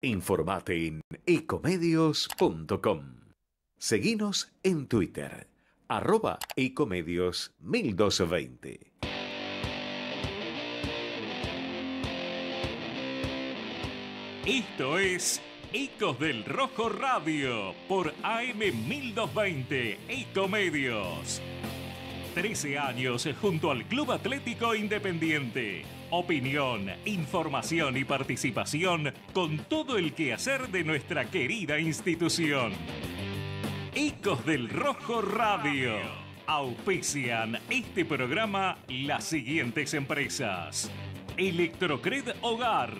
Informate en ecomedios.com. Seguinos en Twitter, arroba ecomedios 1220. Esto es Ecos del Rojo Radio por AM 1220 Ecomedios. 13 años junto al Club Atlético Independiente opinión, información y participación con todo el quehacer de nuestra querida institución. Ecos del Rojo Radio. Auspician este programa las siguientes empresas. Electrocred Hogar.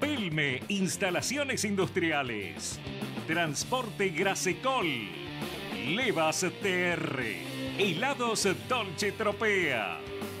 Pelme Instalaciones Industriales. Transporte Grasecol. Levas TR. Helados Dolce Tropea.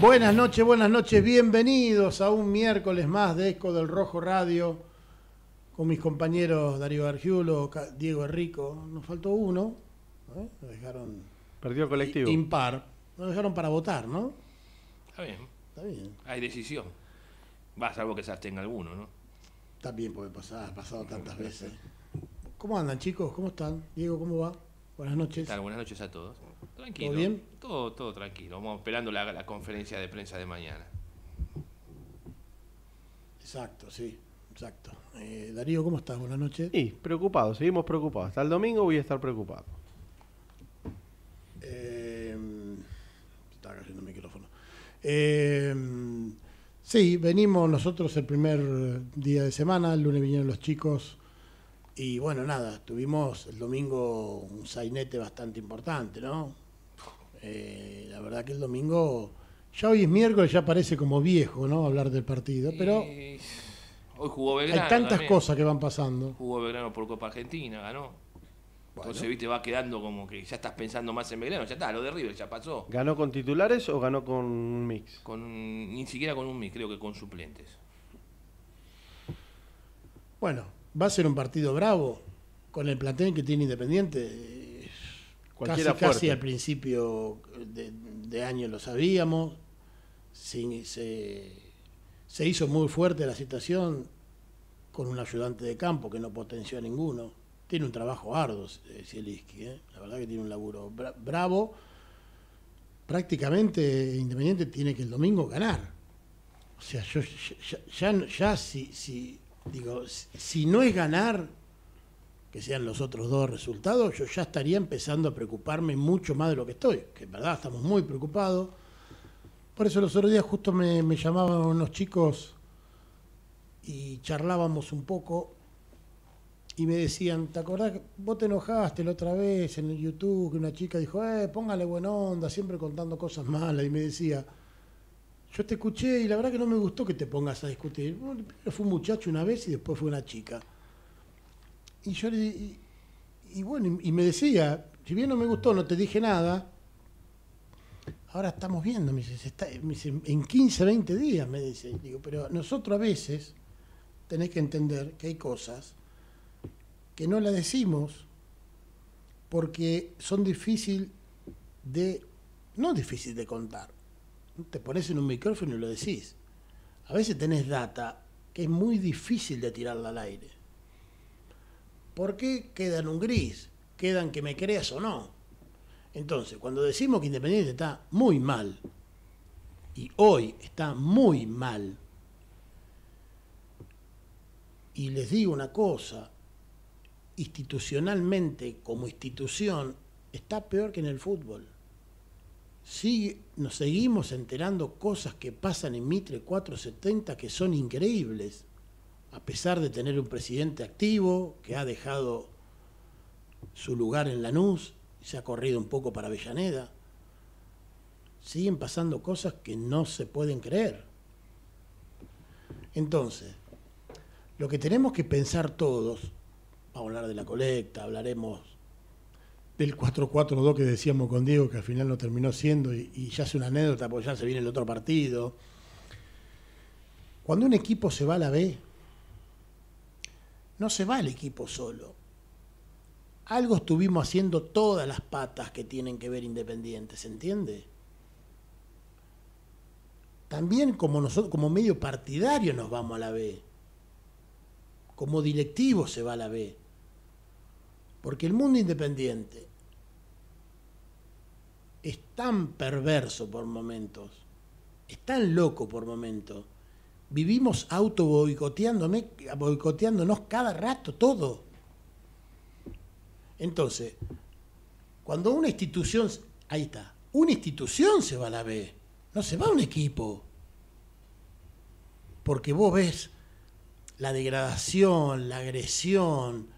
Buenas noches, buenas noches, bienvenidos a un miércoles más de Eco del Rojo Radio con mis compañeros Darío Argiulo, Diego Rico. Nos faltó uno, nos ¿eh? dejaron. Perdió colectivo. Impar. Nos dejaron para votar, ¿no? Está bien. Está bien. Hay decisión. Va, salvo que se abstenga alguno, ¿no? Está bien pasar, ha pasado tantas veces. ¿Cómo andan, chicos? ¿Cómo están? Diego, ¿cómo va? Buenas noches. Buenas noches a todos. Tranquilo. ¿Todo bien? Todo, todo tranquilo. Vamos esperando la, conferencia de prensa de mañana. Exacto, sí. Exacto. Eh, Darío, ¿cómo estás? Buenas noches. Sí, preocupado, seguimos preocupados. Hasta el domingo voy a estar preocupado. Estaba em, está cayendo el micrófono. Em, sí, venimos nosotros el primer día de semana, el lunes vinieron los chicos y bueno, nada, tuvimos el domingo un sainete bastante importante, ¿no? Eh, la verdad que el domingo, ya hoy es miércoles, ya parece como viejo, ¿no? Hablar del partido, pero... hoy jugó Belgrano. Hay tantas cosas que van pasando. Jugó Belgrano por Copa Argentina, ganó. Entonces, viste, va quedando como que ya estás pensando más en Belgrano, ya está, lo de River ya pasó. ¿Ganó con titulares o ganó con un mix? Con ni siquiera con un mix, creo que con suplentes. Bueno, va a ser un partido bravo con el plantel que tiene Independiente. casi, al principio de, año lo sabíamos. Se, se, hizo muy fuerte la situación con un ayudante de campo que no potenció a ninguno. Tiene un trabajo arduo, eh, Zielinski. Eh. La verdad que tiene un laburo bravo. Prácticamente Independiente tiene que el domingo ganar. O sea, yo ya, si digo, si no es ganar, que sean los otros dos resultados, yo ya estaría empezando a preocuparme mucho más de lo que estoy, que en verdad estamos muy preocupados. Por eso los otros días justo me, llamaban unos chicos y charlábamos un poco y me decían, ¿te acordás? vos te enojaste la otra vez en el YouTube que una chica dijo, eh, póngale buena onda, siempre contando cosas malas. Y me decía, yo te escuché y la verdad que no me gustó que te pongas a discutir. primero fue un muchacho una vez y después fue una chica. Y yo le y, bueno, y, me decía, si bien no me gustó, no te dije nada, ahora estamos viendo, me dice, en 15, 20 días, me dice. Digo, pero nosotros a veces tenés que entender que hay cosas que no las decimos porque son difíciles de, no difícil de contar, te pones en un micrófono y lo decís. A veces tenés data que es muy difícil de tirarla al aire. ¿Por qué quedan un gris? Quedan que me creas o no. Entonces, cuando decimos que Independiente está muy mal, y hoy está muy mal, y les digo una cosa, institucionalmente como institución está peor que en el fútbol nos seguimos enterando cosas que pasan en Mitre 470 que son increíbles, a pesar de tener un presidente activo que ha dejado su lugar en Lanús y se ha corrido un poco para Avellaneda. Siguen pasando cosas que no se pueden creer. Entonces, lo que tenemos que pensar todos, vamos a hablar de la colecta, hablaremos del 4-4-2 que decíamos con Diego, que al final no terminó siendo, y, ya es una anécdota, porque ya se viene el otro partido. Cuando un equipo se va a la B, no se va el equipo solo. Algo estuvimos haciendo todas las patas que tienen que ver independientes, ¿se entiende? También como nosotros, como medio partidario nos vamos a la B. Como directivo se va a la B. Porque el mundo independiente es tan perverso por momentos, es tan loco por momentos. Vivimos auto boicoteándonos cada rato, todo. Entonces, cuando una institución, ahí está, una institución se va a la B, no se va un equipo. Porque vos ves la degradación, la agresión,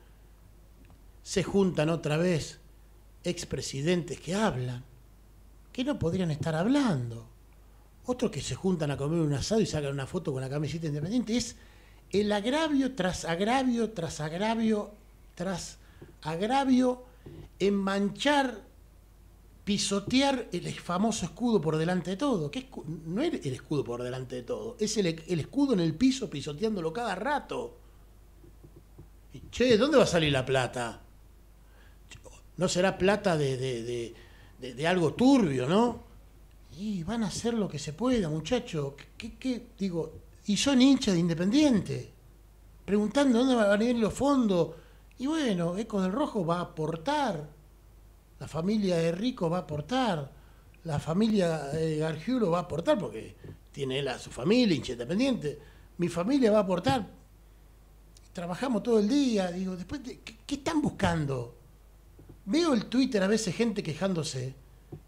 se juntan otra vez expresidentes que hablan, que no podrían estar hablando. Otros que se juntan a comer un asado y sacan una foto con la camiseta independiente. Es el agravio tras agravio, tras agravio, tras agravio en manchar, pisotear el famoso escudo por delante de todo. Que no es el escudo por delante de todo, es el, escudo en el piso pisoteándolo cada rato. Y, ¿de ¿dónde va a salir la plata? ¿No será plata de de, algo turbio, ¿no? Y van a hacer lo que se pueda, muchachos. ¿Qué, Digo, y son hinchas de Independiente, preguntando dónde van a venir los fondos. Y bueno, Eco del Rojo va a aportar, la familia de Rico va a aportar, la familia de eh, Gargiulo va a aportar, porque tiene él a su familia, hincha independiente, mi familia va a aportar. Trabajamos todo el día, digo, después, ¿qué, están buscando? veo el Twitter a veces gente quejándose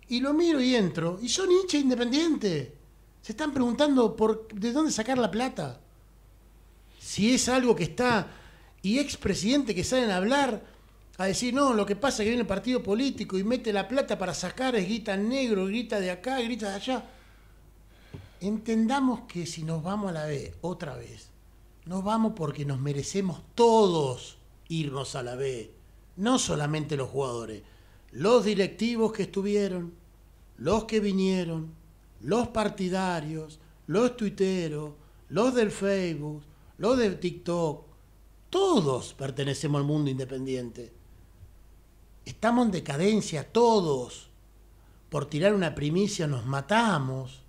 y lo miro y entro y son hinchas independientes. Se están preguntando por de dónde sacar la plata. Si es algo que está y expresidente que salen a hablar a decir, no, lo que pasa es que viene el partido político y mete la plata para sacar, es grita negro, grita de acá, grita de allá. Entendamos que si nos vamos a la B otra vez, nos vamos porque nos merecemos todos irnos a la B no solamente los jugadores, los directivos que estuvieron, los que vinieron, los partidarios, los tuiteros, los del Facebook, los de TikTok, todos pertenecemos al mundo independiente. Estamos en decadencia todos. Por tirar una primicia nos matamos.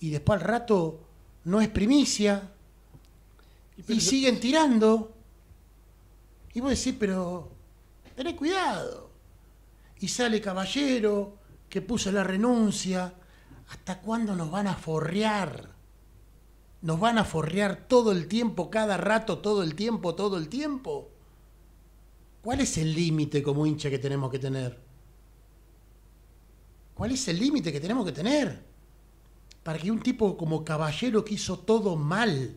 Y después al rato no es primicia. y siguen tirando. Y vos decís, pero tenés cuidado. Y sale Caballero, que puso la renuncia. ¿Hasta cuándo nos van a forrear? ¿Nos van a forrear todo el tiempo, cada rato, todo el tiempo, todo el tiempo? ¿Cuál es el límite como hincha que tenemos que tener? ¿Cuál es el límite que tenemos que tener? Para que un tipo como caballero que hizo todo mal,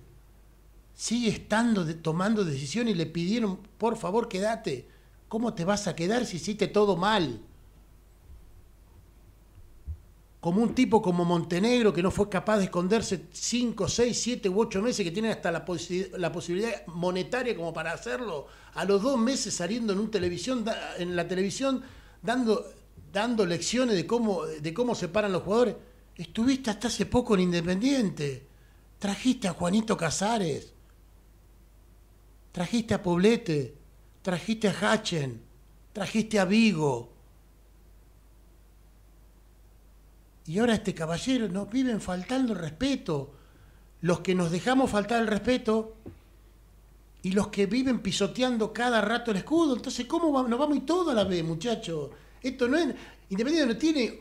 sigue estando tomando decisiones y le pidieron, por favor, quédate. ¿Cómo te vas a quedar si hiciste todo mal? Como un tipo como Montenegro que no fue capaz de esconderse 5, 6, 7 u 8 meses, que tiene hasta la, posibilidad monetaria como para hacerlo, a los dos meses saliendo en, un televisión, en la televisión dando, dando lecciones de cómo, de cómo se paran los jugadores. Estuviste hasta hace poco en Independiente. Trajiste a Juanito Casares. Trajiste a Poblete, trajiste a Hachen, trajiste a Vigo. Y ahora este caballero, nos viven faltando respeto. Los que nos dejamos faltar el respeto y los que viven pisoteando cada rato el escudo. Entonces, ¿cómo nos vamos y todo a la vez, muchachos? Esto no es. Independiente no tiene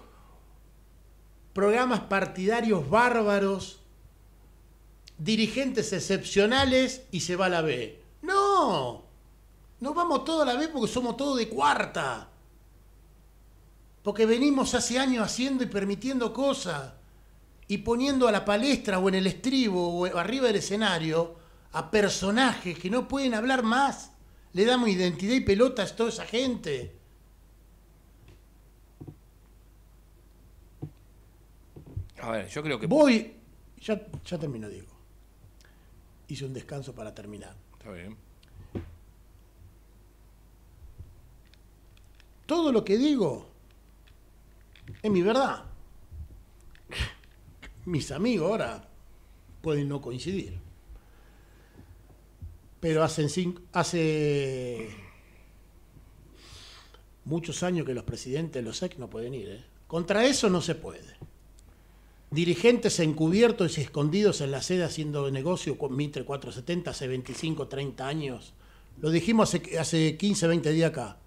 programas partidarios bárbaros, dirigentes excepcionales y se va a la B. No, nos vamos todos a la vez porque somos todos de cuarta. Porque venimos hace años haciendo y permitiendo cosas y poniendo a la palestra o en el estribo o arriba del escenario a personajes que no pueden hablar más. Le damos identidad y pelotas a toda esa gente. A ver, yo creo que. Voy. Ya, ya termino, Diego. Hice un descanso para terminar. Está bien. todo lo que digo es mi verdad. Mis amigos ahora pueden no coincidir. Pero hace, muchos años que los presidentes los ex no pueden ir. ¿eh? Contra eso no se puede. Dirigentes encubiertos y escondidos en la sede haciendo negocio con Mitre 470 hace 25, 30 años. Lo dijimos hace, hace 15, 20 días acá.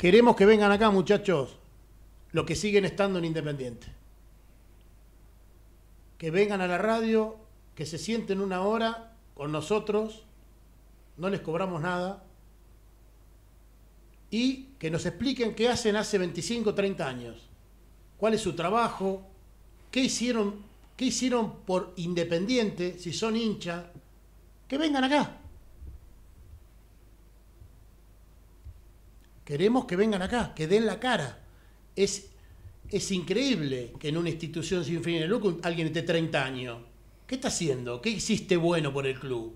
Queremos que vengan acá, muchachos, los que siguen estando en Independiente. Que vengan a la radio, que se sienten una hora con nosotros, no les cobramos nada, y que nos expliquen qué hacen hace 25, 30 años, cuál es su trabajo, qué hicieron, qué hicieron por Independiente, si son hincha, que vengan acá. Queremos que vengan acá, que den la cara. Es, es increíble que en una institución sin fin de lucro alguien esté 30 años. ¿Qué está haciendo? ¿Qué hiciste bueno por el club?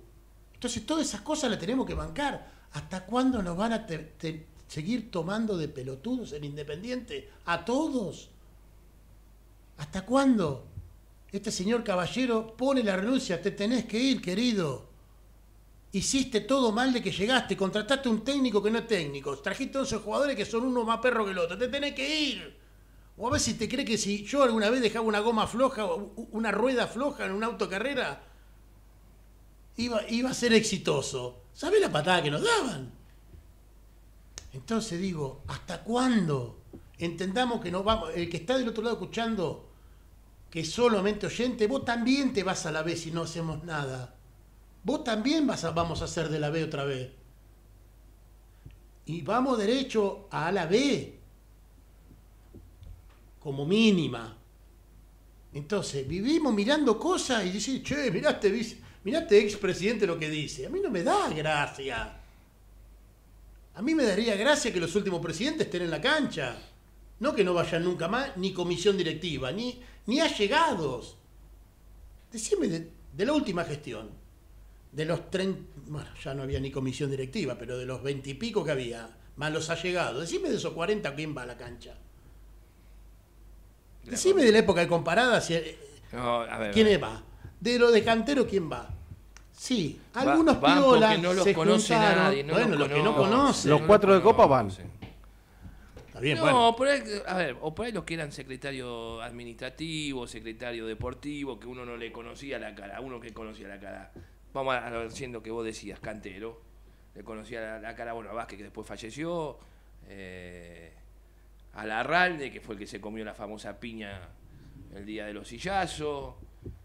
Entonces todas esas cosas las tenemos que bancar. ¿Hasta cuándo nos van a seguir tomando de pelotudos en Independiente? ¿A todos? ¿Hasta cuándo? Este señor caballero pone la renuncia, te tenés que ir, querido hiciste todo mal de que llegaste, contrataste un técnico que no es técnico, trajiste 11 jugadores que son uno más perro que el otro, te tenés que ir. O a ver si te cree que si yo alguna vez dejaba una goma floja o una rueda floja en una autocarrera, iba, a ser exitoso. ¿Sabés la patada que nos daban? Entonces digo, ¿hasta cuándo? Entendamos que no vamos, el que está del otro lado escuchando, que es solamente oyente, vos también te vas a la vez si no hacemos nada. Vos también vas vamos a hacer de la B otra vez. Y vamos derecho a la B. Como mínima. Entonces, vivimos mirando cosas y decís, che, miraste este, expresidente lo que dice. A mí no me da gracia. A mí me daría gracia que los últimos presidentes estén en la cancha. No que no vayan nunca más, ni comisión directiva, ni, ni allegados. Decime de la última gestión de los 30, bueno, ya no había ni comisión directiva, pero de los 20 y pico que había, más los ha llegado decime de esos 40 quién va a la cancha. Decime de la época de comparada eh, quién va. De los de cantero quién va. Sí, algunos van no los conoce nadie, bueno, los, que no conocen. Los cuatro de copa van. Está bien, no, bueno. por ahí, a ver, o por ahí los que eran secretario administrativo, secretario deportivo, que uno no le conocía la cara, uno que conocía la cara vamos a ver siendo que vos decías, Cantero, le conocía la, la, cara bueno, Vázquez, que después falleció, eh, a Larralde, que fue el que se comió la famosa piña el día de los sillazos,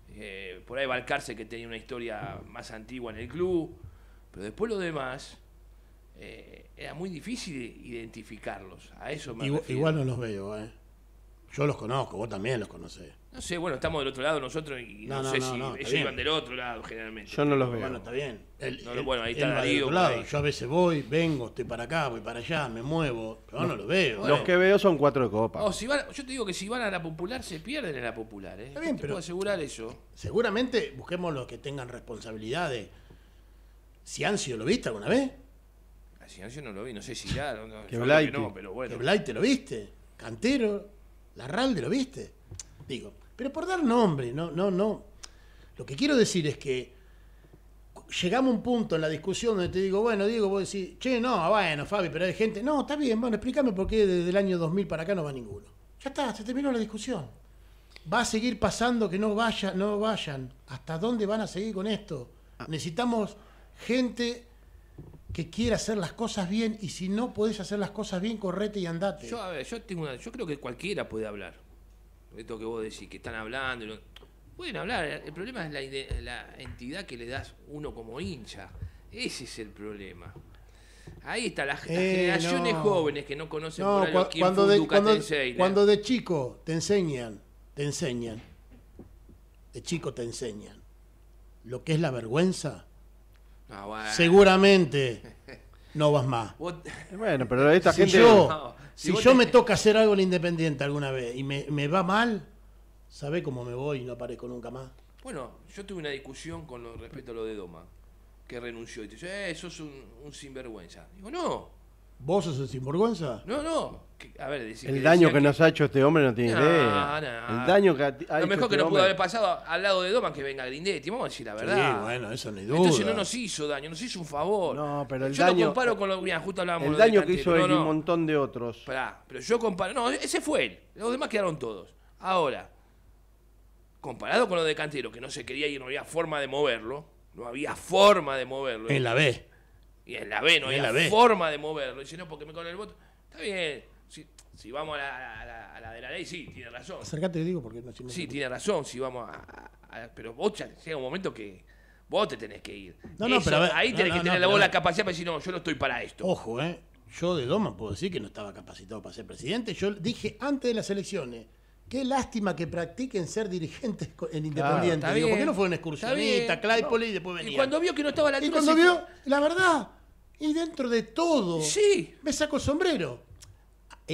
eh, por ahí Valcarce, que tenía una historia más antigua en el club, pero después lo demás... Eh, era muy difícil identificarlos, a eso me igual, Igual no los veo, ¿eh? Yo los conozco, vos también los conocés. No sé, bueno, estamos del otro lado nosotros y no, sé si ellos iban del otro lado generalmente. Yo no los veo. Bueno, está bien. El, bueno, ahí está el Lado. Yo a veces voy, vengo, estoy para acá, voy para allá, me muevo. pero no, los veo. Los que veo son cuatro copas. Oh, si van, yo te digo que si van a la popular se pierden en la popular. ¿eh? Está bien, te pero. Puedo asegurar eso. Seguramente busquemos los que tengan responsabilidades. Si Ancio lo viste alguna vez. A ah, Ciancio no lo vi, no sé si ya. No, que No, pero bueno. Que blight te lo viste. Cantero. Larralde lo viste. Digo, pero por dar nombre, no, no, no. Lo que quiero decir es que llegamos a un punto en la discusión donde te digo, bueno, Diego, vos decís, che, no, bueno, Fabi, pero hay gente. No, está bien, bueno, explícame por qué desde el año 2000 para acá no va ninguno. Ya está, se terminó la discusión. Va a seguir pasando que no, vaya, no vayan. ¿Hasta dónde van a seguir con esto? Ah. Necesitamos gente que quiera hacer las cosas bien y si no podés hacer las cosas bien, correte y andate. Yo, tengo yo creo que cualquiera puede hablar esto que vos decís, que están hablando. Pueden hablar, el problema es la, entidad que le das uno como hincha. Ese es el problema. Ahí está, las, eh, generaciones jóvenes que no conocen por cuando, de, cuando, de chico te enseñan, te enseñan, de chico te enseñan lo que es la vergüenza. Ah, seguramente no vas más. Bueno, pero esta si gente. Yo, si, yo me toca hacer algo en Independiente alguna vez y me, va mal, sabe cómo me voy y no aparezco nunca más? Bueno, yo tuve una discusión con lo, respecto a lo de Doma, que renunció y te dice, eh, sos un, un sinvergüenza. Digo, no. ¿Vos sos un sinvergüenza? No, no el daño que, nos ha hecho este hombre no tiene idea. El daño que ha, Lo mejor este que no nos pudo haber pasado al lado de Doman que venga Grindetti, vamos a decir la verdad. Sí, bueno, eso ni duda. Entonces no nos hizo daño, nos hizo un favor. No, pero el yo daño. lo comparo con lo que justo hablábamos El daño que hizo él y un montón de otros. pero yo comparo. No, ese fue él. Los demás quedaron todos. Ahora, comparado con lo de Cantero, que no se quería y no había forma de moverlo. No había forma de moverlo. En la B. Y en la B, no en había forma de moverlo. Dice, no, porque me con el voto. Está bien si vamos a la, a la, de la ley, sí, tiene razón. Acercate, digo, porque no, si Sí, tiene razón, si vamos a, Pero vos llega un momento que vos te tenés que ir. No, no, pero ahí tenés que tener vos la capacidad para decir, no, yo no estoy para esto. Ojo, ¿eh? Yo de doma puedo decir que no estaba capacitado para ser presidente. Yo dije antes de las elecciones, Qué lástima que practiquen ser dirigentes en Independiente. Digo, ¿Por qué no fue un excursionista, Claypole y después venía? Y cuando vio que no estaba la Y cuando vio, la verdad, y dentro de todo, sí. me el sombrero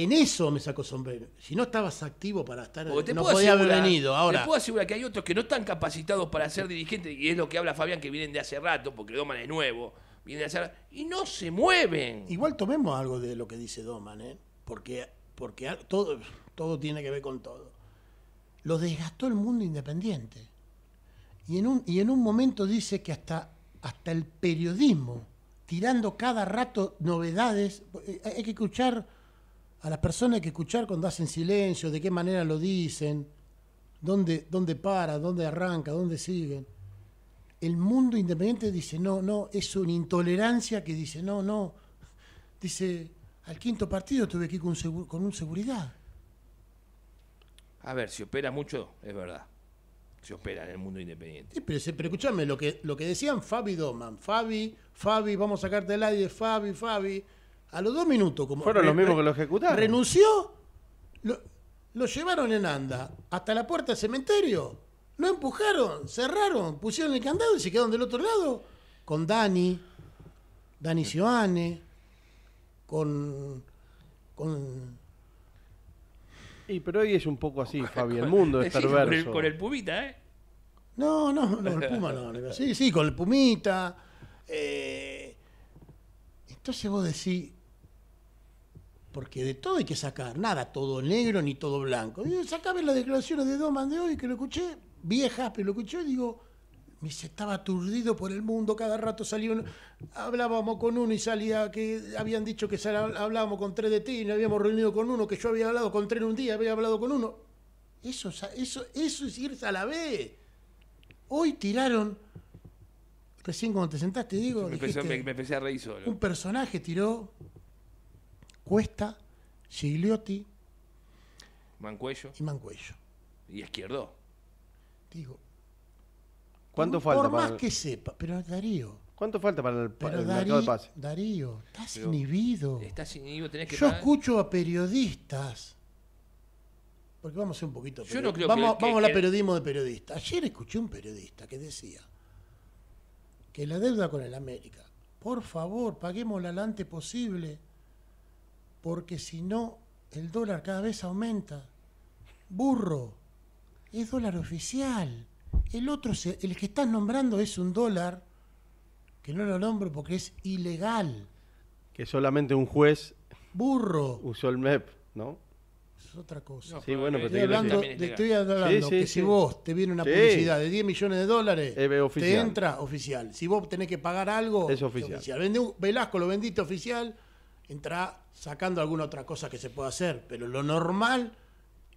en eso me sacó sombrero. Si no estabas activo para estar, no podía haber venido. Ahora, te puedo asegurar que hay otros que no están capacitados para ser dirigentes, y es lo que habla Fabián, que vienen de hace rato, porque Doman es nuevo, vienen de hace y no se mueven. Igual tomemos algo de lo que dice Doman, ¿eh? porque, porque todo, todo tiene que ver con todo. Lo desgastó el mundo independiente. Y en un, y en un momento dice que hasta, hasta el periodismo, tirando cada rato novedades, eh, hay que escuchar a las personas hay que escuchar cuando hacen silencio, de qué manera lo dicen, dónde, dónde para, dónde arranca, dónde siguen. El mundo independiente dice, no, no, es una intolerancia que dice, no, no. Dice, al quinto partido tuve que con, un seguridad. A ver, si opera mucho, es verdad. Se opera en el mundo independiente. Sí, pero, escúchame, lo que, lo que decían Fabi Doman, Fabi, Fabi, vamos a sacarte el aire, Fabi, Fabi. A los dos minutos, como. Fueron los mismos que lo ejecutaron. Renunció, lo, llevaron en anda hasta la puerta del cementerio. Lo empujaron, cerraron, pusieron el candado y se quedaron del otro lado. Con Dani, Dani Sioane, con. con. Y pero hoy es un poco así, Fabi, el mundo es perverso. con, el, Pumita, ¿eh? No, no, no, el Puma no. Sí, sí, con el Pumita. Eh, entonces vos decís, porque de todo hay que sacar, nada todo negro ni todo blanco. Y la las declaraciones de Doman de hoy que lo escuché, viejas, pero lo escuché y digo, me estaba aturdido por el mundo, cada rato salía uno, hablábamos con uno y salía que habían dicho que hablábamos con tres de ti y nos habíamos reunido con uno, que yo había hablado con tres en un día, había hablado con uno. Eso, eso, eso es irse a la vez. Hoy tiraron, recién cuando te sentaste, digo, me empecé a reír solo. Un personaje tiró Cuesta, Gigliotti. Mancuello. Y Mancuello. Y Izquierdo. Digo. ¿Cuánto por, falta? Por más que sepa, pero Darío. ¿Cuánto falta para el, Darío, de pase? Darío, estás inhibido. Estás que Yo escucho a periodistas. Porque vamos a ser un poquito. Yo vamos, vamos a la periodismo de periodista. Ayer escuché un periodista que decía que la deuda con el América, por favor, paguemos lo antes posible porque si no, el dólar cada vez aumenta. Burro, es dólar oficial. El otro, el que estás nombrando es un dólar que no lo nombro porque es ilegal. Que solamente un juez. Burro. Usó el MEP, ¿no? Es otra cosa. sí, bueno, pero estoy hablando, te estoy hablando que si vos te viene una publicidad de 10 millones de dólares, te entra oficial. Si vos tenés que pagar algo, es oficial. un Velasco lo vendiste oficial, entra sacando alguna otra cosa que se pueda hacer, pero lo normal.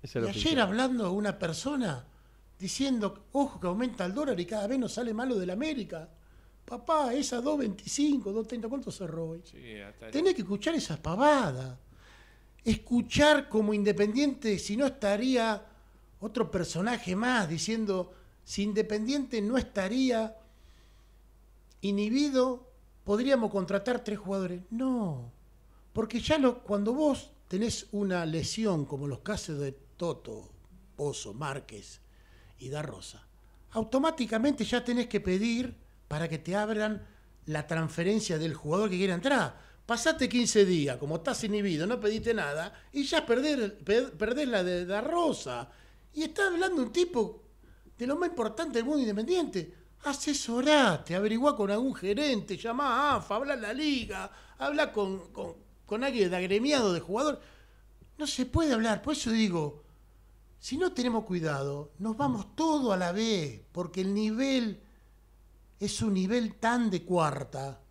y ayer hablando a una persona diciendo, ojo que aumenta el dólar y cada vez nos sale malo de la América. Papá, esa 2.25, 2.30, ¿cuánto se hoy? Tenés que escuchar esa pavadas. Escuchar como independiente, si no estaría otro personaje más diciendo, si independiente no estaría inhibido, podríamos contratar tres jugadores. No, porque ya cuando vos tenés una lesión como los casos de Toto, Pozo, Márquez y Da automáticamente ya tenés que pedir para que te abran la transferencia del jugador que quiera entrar. Pasaste 15 días, como estás inhibido, no pediste nada, y ya perdés, la de Darrosa. Y está hablando un tipo de lo más importante del mundo independiente. Asesorate, averigua con algún gerente, llamá a AFA, habla la liga, habla con con alguien de agremiado de jugador, no se puede hablar. Por eso digo, si no tenemos cuidado, nos vamos todo a la B, porque el nivel es un nivel tan de cuarta.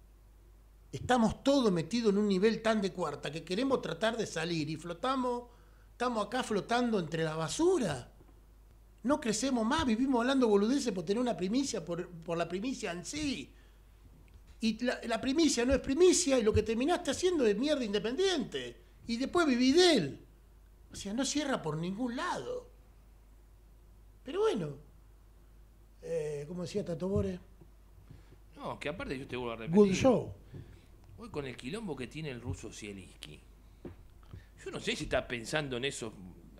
Estamos todos metidos en un nivel tan de cuarta que queremos tratar de salir y flotamos, estamos acá flotando entre la basura. No crecemos más, vivimos hablando boludeces por tener una primicia, por, por la primicia en sí y la, primicia no es primicia y lo que terminaste haciendo es mierda independiente. Y después viví de él. O sea, no cierra por ningún lado. Pero bueno, eh, como decía Tato Bore. No, que aparte yo te vuelvo a repetir. Good show. Hoy con el quilombo que tiene el ruso Sielinski Yo no sé si está pensando en esos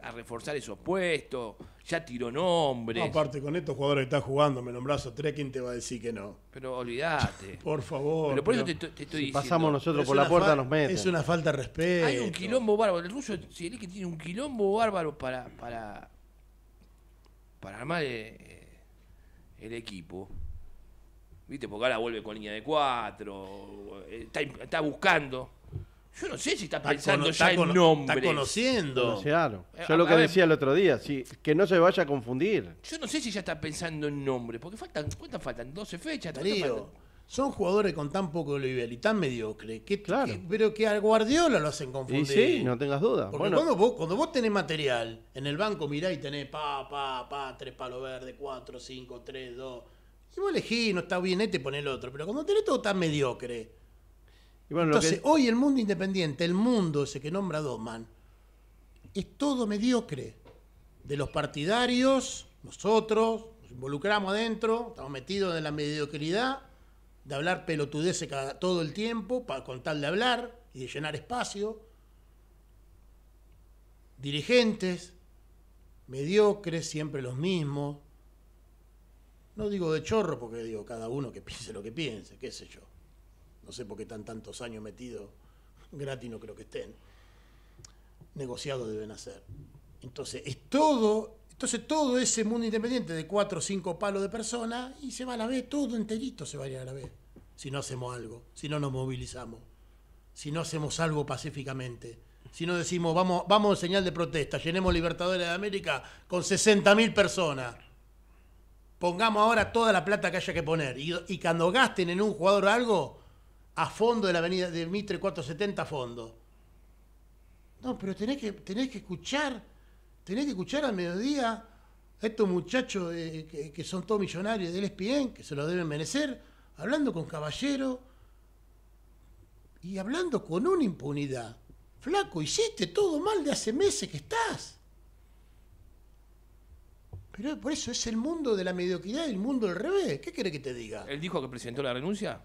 a reforzar esos puestos, ya tiró nombres. No, aparte, con estos jugadores que estás jugando, me nombrazo a te va a decir que no? Pero olvidate. por favor. Pero por eso te, estoy diciendo. Pasamos nosotros por la puerta, nos meten. Es una falta de respeto. Hay un quilombo bárbaro. El ruso si que tiene un quilombo bárbaro para, para, para armar eh, eh, el, equipo. ¿Viste? Porque ahora vuelve con línea de cuatro. Eh, está, está buscando. Yo no sé si está pensando ya en nombres. Está conociendo. Eh, Yo lo que decía el otro día, sí, que no se vaya a confundir. Yo no sé si ya está pensando en nombres, porque faltan, ¿cuántas faltan? 12 fechas. son jugadores con tan poco nivel y tan mediocre claro. pero que al Guardiola lo hacen confundir. sí, no tengas duda. cuando, vos, cuando vos tenés material, en el banco mirá y tenés pa, pa, pa, tres palos verdes, cuatro, cinco, tres, dos. Y vos elegís, no está bien este, ponés el otro. Pero cuando tenés todo tan mediocre entonces, hoy el mundo independiente, el mundo ese que nombra Doman, es todo mediocre. De los partidarios, nosotros, nos involucramos adentro, estamos metidos en la mediocridad, de hablar pelotudeces todo el tiempo, para, con tal de hablar y de llenar espacio. Dirigentes, mediocres, siempre los mismos. No digo de chorro porque digo cada uno que piense lo que piense, qué sé yo no sé por qué están tantos años metidos, gratis no creo que estén, negociados deben hacer. Entonces, es todo, entonces todo ese mundo independiente de cuatro o cinco palos de personas y se va a la vez, todo enterito se va a ir a la vez, si no hacemos algo, si no nos movilizamos, si no hacemos algo pacíficamente. Si no decimos, vamos, vamos en señal de protesta, llenemos Libertadores de América con 60.000 personas pongamos ahora toda la plata que haya que poner. y, cuando gasten en un jugador algo, a fondo de la avenida de Mitre 470 a fondo. No, pero tenés que, que escuchar, tenés que escuchar a mediodía a estos muchachos eh, que, son todos millonarios del ESPN, que se lo deben merecer, hablando con Caballero y hablando con una impunidad. Flaco, hiciste todo mal de hace meses que estás. Pero por eso es el mundo de la mediocridad y el mundo del revés. ¿Qué querés que te diga? ¿Él dijo que presentó la renuncia?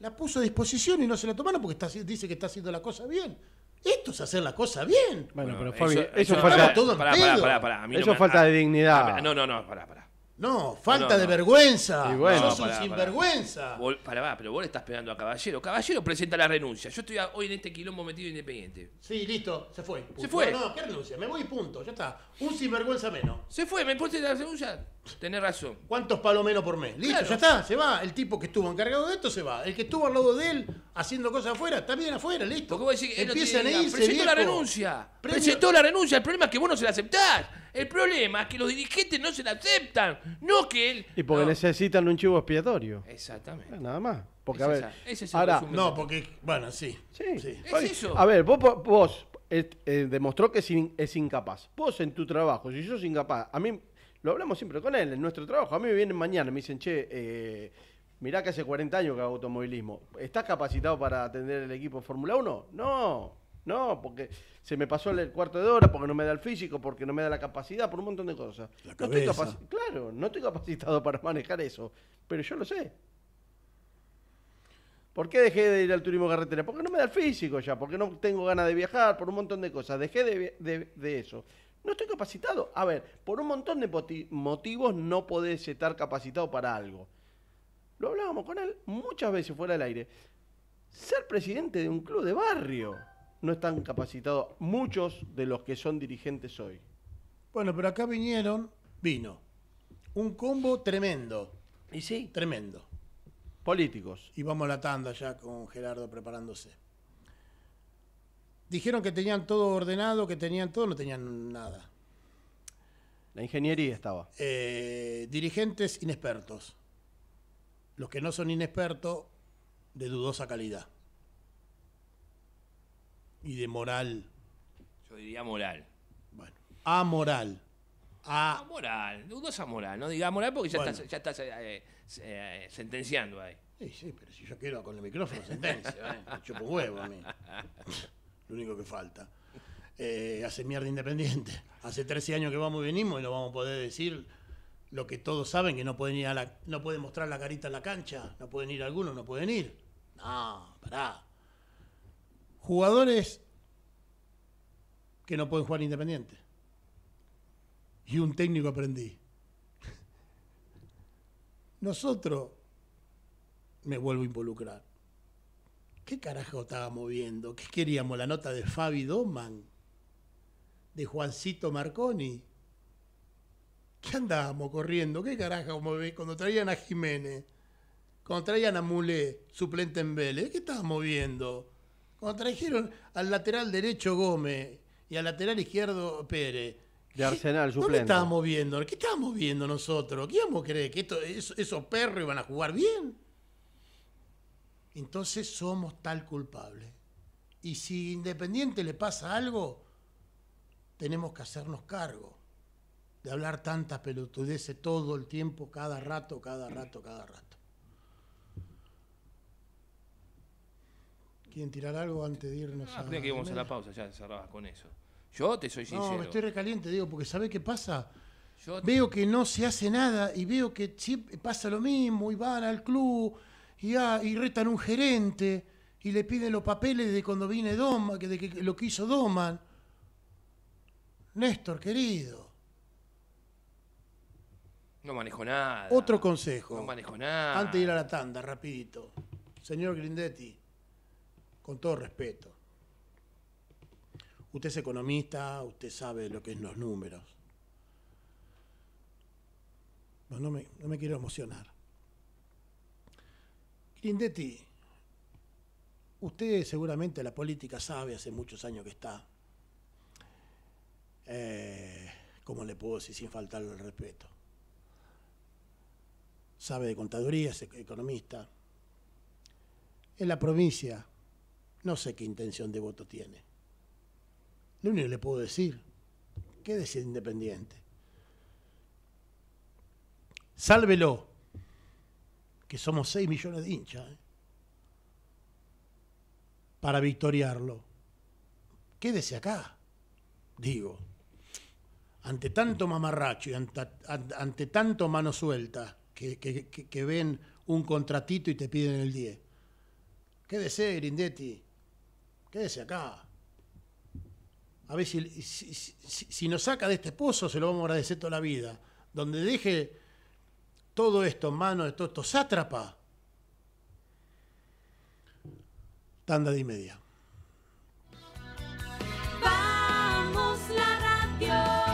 la puso a disposición y no se la tomaron porque dice que está haciendo la cosa bien. Esto es hacer la cosa bien. Bueno, pero eso, falta, todo eso falta ah, de dignidad. no, no, no, pará, pará. No, falta de vergüenza. no, sinvergüenza. Para va, pero vos le estás pegando a Caballero. Caballero presenta la renuncia. Yo estoy hoy en este quilombo metido independiente. Sí, listo, se fue. Se fue. No, qué renuncia. Me voy y punto. Ya está. Un sinvergüenza menos. Se fue, me puse la renuncia. Tenés razón. ¿Cuántos palos menos por mes? Listo, ya está, se va. El tipo que estuvo encargado de esto se va. El que estuvo al lado de él haciendo cosas afuera, También afuera, listo. Vos Empiezan a irse. Presentó la renuncia. Presentó la renuncia. El problema es que vos no se la aceptás. El problema es que los dirigentes no se la aceptan. No que él. Y porque necesitan un chivo expiatorio. Exactamente. Nada más. Porque, a ver, ahora, no, porque, bueno, sí. Sí, ¿Es eso? A ver, vos, eh, demostró que es, incapaz. Vos en tu trabajo, si yo sos incapaz, a mí, lo hablamos siempre con él, en nuestro trabajo, a mí me vienen mañana, me dicen, che, eh, mirá que hace 40 años que hago automovilismo, ¿estás capacitado para atender el equipo de Fórmula 1? No. No, porque se me pasó el cuarto de hora, porque no me da el físico, porque no me da la capacidad, por un montón de cosas. La claro, no estoy capacitado para manejar eso, pero yo lo sé. ¿Por qué dejé de ir al turismo carretera? Porque no me da el físico ya, porque no tengo ganas de viajar, por un montón de cosas. Dejé de, de eso. No estoy capacitado. A ver, por un montón de motivos no podés estar capacitado para algo. Lo hablábamos con él muchas veces fuera del aire. Ser presidente de un club de barrio no están capacitados muchos de los que son dirigentes hoy. Bueno, pero acá vinieron, vino, un combo tremendo. ¿Y sí? Tremendo. Políticos. Y vamos a la tanda ya con Gerardo preparándose. Dijeron que tenían todo ordenado, que tenían todo, no tenían nada. La ingeniería estaba. Eh, dirigentes inexpertos. Los que no son inexpertos, de dudosa calidad y de moral. Yo diría moral. Bueno, amoral. A... No, moral, dudosa moral, no diga moral porque ya estás, ya estás eh, eh, eh, sentenciando ahí. Sí, sí, pero si yo quiero con el micrófono sentencia, ¿eh? chupo huevo a mí. Lo único que falta. hace mierda independiente. Hace 13 años que vamos y venimos y no vamos a poder decir lo que todos saben, que no pueden ir a no pueden mostrar la carita en la cancha, no pueden ir algunos, no pueden ir. No, pará jugadores que no pueden jugar independiente. Y un técnico aprendí. Nosotros, me vuelvo a involucrar. ¿Qué carajo estábamos viendo? ¿Qué queríamos? La nota de Fabi Doman, de Juancito Marconi. ¿Qué andábamos corriendo? ¿Qué carajo cuando traían a Jiménez? Cuando traían a Mule, suplente en Vélez, ¿qué estábamos viendo? Nos trajeron al lateral derecho Gómez y al lateral izquierdo Pérez. De Arsenal, suplente. suplente. estábamos viendo? ¿Qué estábamos viendo nosotros? ¿Qué íbamos a creer? ¿Que esto, esos, perros iban a jugar bien? Entonces somos tal culpable. Y si Independiente le pasa algo, tenemos que hacernos cargo de hablar tantas pelotudeces todo el tiempo, cada rato, cada rato, cada rato. ¿Quieren tirar algo antes de irnos ah, a.? que íbamos a la pausa, ya cerrabas con eso. Yo te soy sincero. No, estoy recaliente, digo, porque ¿sabés qué pasa? Yo veo que no se hace nada y veo que pasa lo mismo y van al club ah, y, retan un gerente y le piden los papeles de cuando vine Doman, de lo que hizo Doman. Néstor, querido. No manejo nada. Otro consejo. No manejo nada. Antes de ir a la tanda, rapidito. Señor Grindetti con todo respeto. Usted es economista, usted sabe lo que es los números. No, me, quiero emocionar. Grindetti, usted seguramente la política sabe, hace muchos años que está. Eh, ¿Cómo le puedo decir sin faltarle el respeto? Sabe de contaduría, es economista. En la provincia no sé qué intención de voto tiene. Lo único que le puedo decir, ¿qué decir independiente? Sálvelo, que somos 6 millones de hinchas, ¿eh? para victoriarlo. Quédese acá, digo. Ante tanto mamarracho y ante, tanto mano suelta que, ven un contratito y te piden el 10. Quédese, Grindetti quédese acá. A ver, si, si, nos saca de este pozo, se lo vamos a agradecer toda la vida. Donde deje todo esto en manos de todos estos sátrapas. Tanda de y media. Vamos la radio.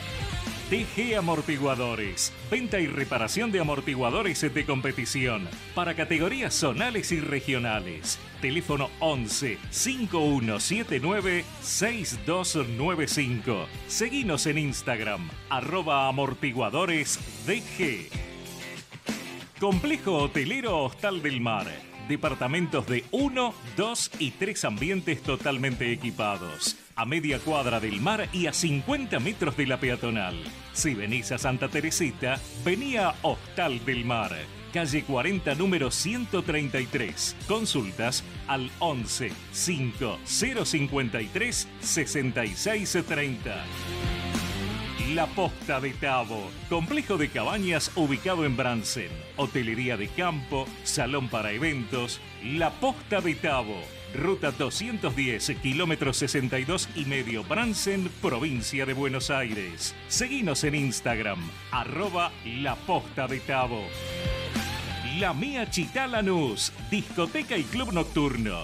DG Amortiguadores. Venta y reparación de amortiguadores de competición para categorías zonales y regionales. Teléfono 11 5179 6295. Seguimos en Instagram, arroba amortiguadores DG. Complejo Hotelero Hostal del Mar. Departamentos de 1, 2 y 3 ambientes totalmente equipados a media cuadra del mar y a 50 metros de la peatonal. Si venís a Santa Teresita, vení a Hostal del Mar, calle 40, número 133. Consultas al 11 5 053 6630. La Posta de Tabo, complejo de cabañas ubicado en Bransen, hotelería de campo, salón para eventos, La Posta de Tabo Ruta 210, kilómetro 62 y medio, Bransen, provincia de Buenos Aires. seguimos en Instagram, arroba La Posta de Tavo. La Mía Chitalanús, discoteca y club nocturno